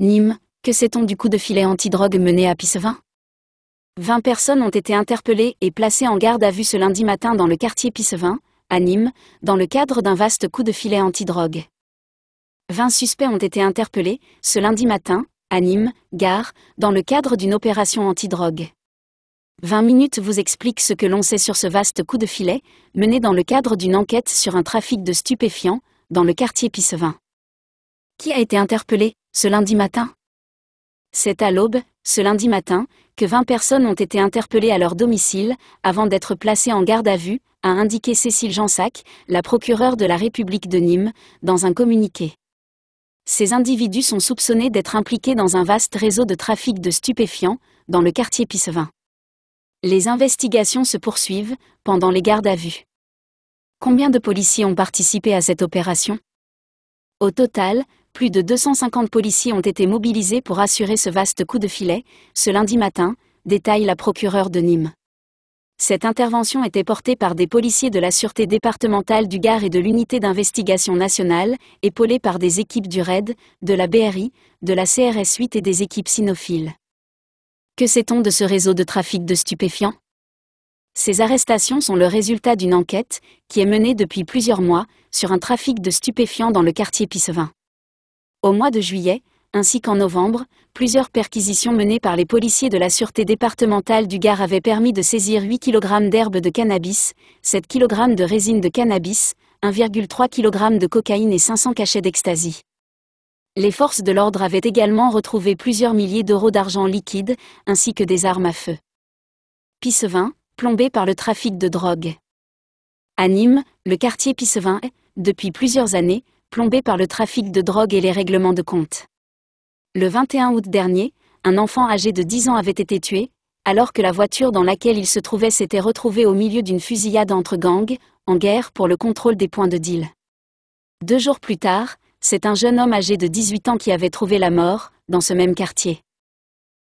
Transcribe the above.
Nîmes, que sait-on du coup de filet antidrogue mené à Pissevin 20 personnes ont été interpellées et placées en garde à vue ce lundi matin dans le quartier Pissevin, à Nîmes, dans le cadre d'un vaste coup de filet antidrogue. 20 suspects ont été interpellés, ce lundi matin, à Nîmes, gare, dans le cadre d'une opération antidrogue. 20 minutes vous expliquent ce que l'on sait sur ce vaste coup de filet, mené dans le cadre d'une enquête sur un trafic de stupéfiants, dans le quartier Pissevin. Qui a été interpellé, ce lundi matin C'est à l'aube, ce lundi matin, que 20 personnes ont été interpellées à leur domicile, avant d'être placées en garde à vue, a indiqué Cécile Jansac, la procureure de la République de Nîmes, dans un communiqué. Ces individus sont soupçonnés d'être impliqués dans un vaste réseau de trafic de stupéfiants, dans le quartier Pissevin. Les investigations se poursuivent, pendant les gardes à vue. Combien de policiers ont participé à cette opération Au total, plus de 250 policiers ont été mobilisés pour assurer ce vaste coup de filet, ce lundi matin, détaille la procureure de Nîmes. Cette intervention était portée par des policiers de la Sûreté départementale du Gard et de l'Unité d'investigation nationale, épaulés par des équipes du RAID, de la BRI, de la CRS 8 et des équipes sinophiles. Que sait-on de ce réseau de trafic de stupéfiants Ces arrestations sont le résultat d'une enquête, qui est menée depuis plusieurs mois, sur un trafic de stupéfiants dans le quartier Pissevin. Au mois de juillet, ainsi qu'en novembre, plusieurs perquisitions menées par les policiers de la Sûreté départementale du Gard avaient permis de saisir 8 kg d'herbe de cannabis, 7 kg de résine de cannabis, 1,3 kg de cocaïne et 500 cachets d'ecstasy. Les forces de l'ordre avaient également retrouvé plusieurs milliers d'euros d'argent liquide, ainsi que des armes à feu. Pissevin, plombé par le trafic de drogue. À Nîmes, le quartier Pissevin est, depuis plusieurs années, plombé par le trafic de drogue et les règlements de compte. Le 21 août dernier, un enfant âgé de 10 ans avait été tué, alors que la voiture dans laquelle il se trouvait s'était retrouvée au milieu d'une fusillade entre gangs, en guerre pour le contrôle des points de deal. Deux jours plus tard, c'est un jeune homme âgé de 18 ans qui avait trouvé la mort, dans ce même quartier.